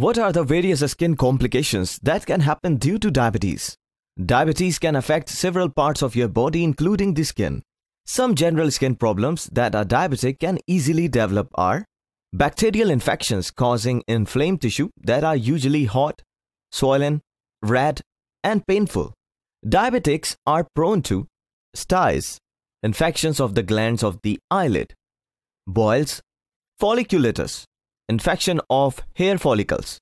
What are the various skin complications that can happen due to diabetes? Diabetes can affect several parts of your body including the skin. Some general skin problems that are diabetic can easily develop are bacterial infections causing inflamed tissue that are usually hot, swollen, red, and painful. Diabetics are prone to styes, infections of the glands of the eyelid, boils, folliculitis, infection of hair follicles,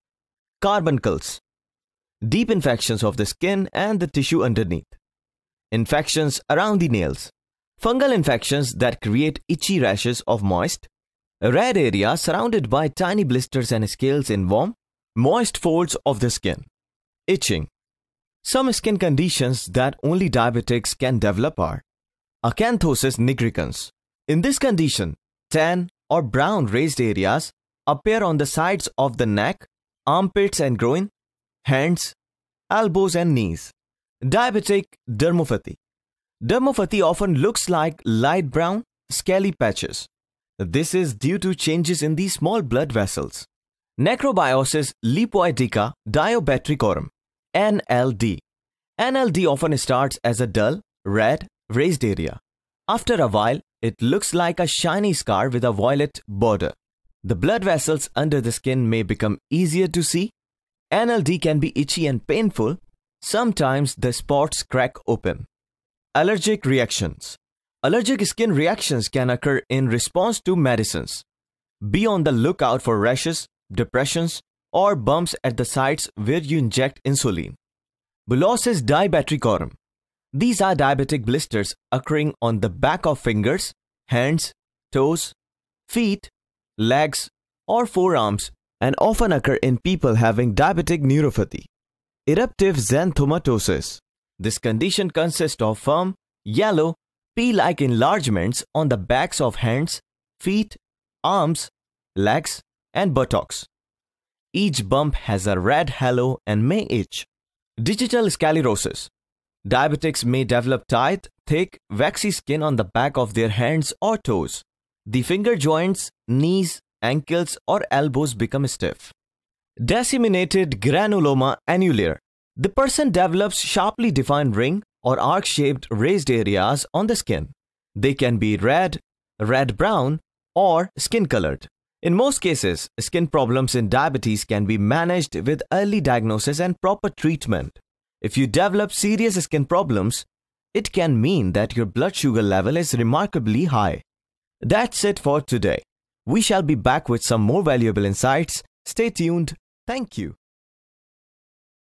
carbuncles, deep infections of the skin and the tissue underneath, infections around the nails, fungal infections that create itchy rashes of moist, red area surrounded by tiny blisters and scales in warm, moist folds of the skin, itching. Some skin conditions that only diabetics can develop are acanthosis nigricans. In this condition, tan or brown raised areas appear on the sides of the neck, armpits and groin, hands, elbows and knees. Diabetic dermopathy. Dermopathy often looks like light brown, scaly patches. This is due to changes in the small blood vessels. Necrobiosis lipoidica diabetricorum, NLD. NLD often starts as a dull, red, raised area. After a while, it looks like a shiny scar with a violet border. The blood vessels under the skin may become easier to see. NLD can be itchy and painful. Sometimes the spots crack open. Allergic reactions. Allergic skin reactions can occur in response to medicines. Be on the lookout for rashes, depressions, or bumps at the sites where you inject insulin. Bulosis diabetricorum. These are diabetic blisters occurring on the back of fingers, hands, toes, feet, legs, or forearms and often occur in people having diabetic neuropathy. Eruptive xanthomatosis. This condition consists of firm, yellow, pea-like enlargements on the backs of hands, feet, arms, legs, and buttocks. Each bump has a red halo and may itch. Digital sclerosis. Diabetics may develop tight, thick, waxy skin on the back of their hands or toes the finger joints, knees, ankles or elbows become stiff. Disseminated granuloma annulare. The person develops sharply defined ring or arc-shaped raised areas on the skin. They can be red, red-brown or skin-colored. In most cases, skin problems in diabetes can be managed with early diagnosis and proper treatment. If you develop serious skin problems, it can mean that your blood sugar level is remarkably high. That's it for today. We shall be back with some more valuable insights. Stay tuned. Thank you.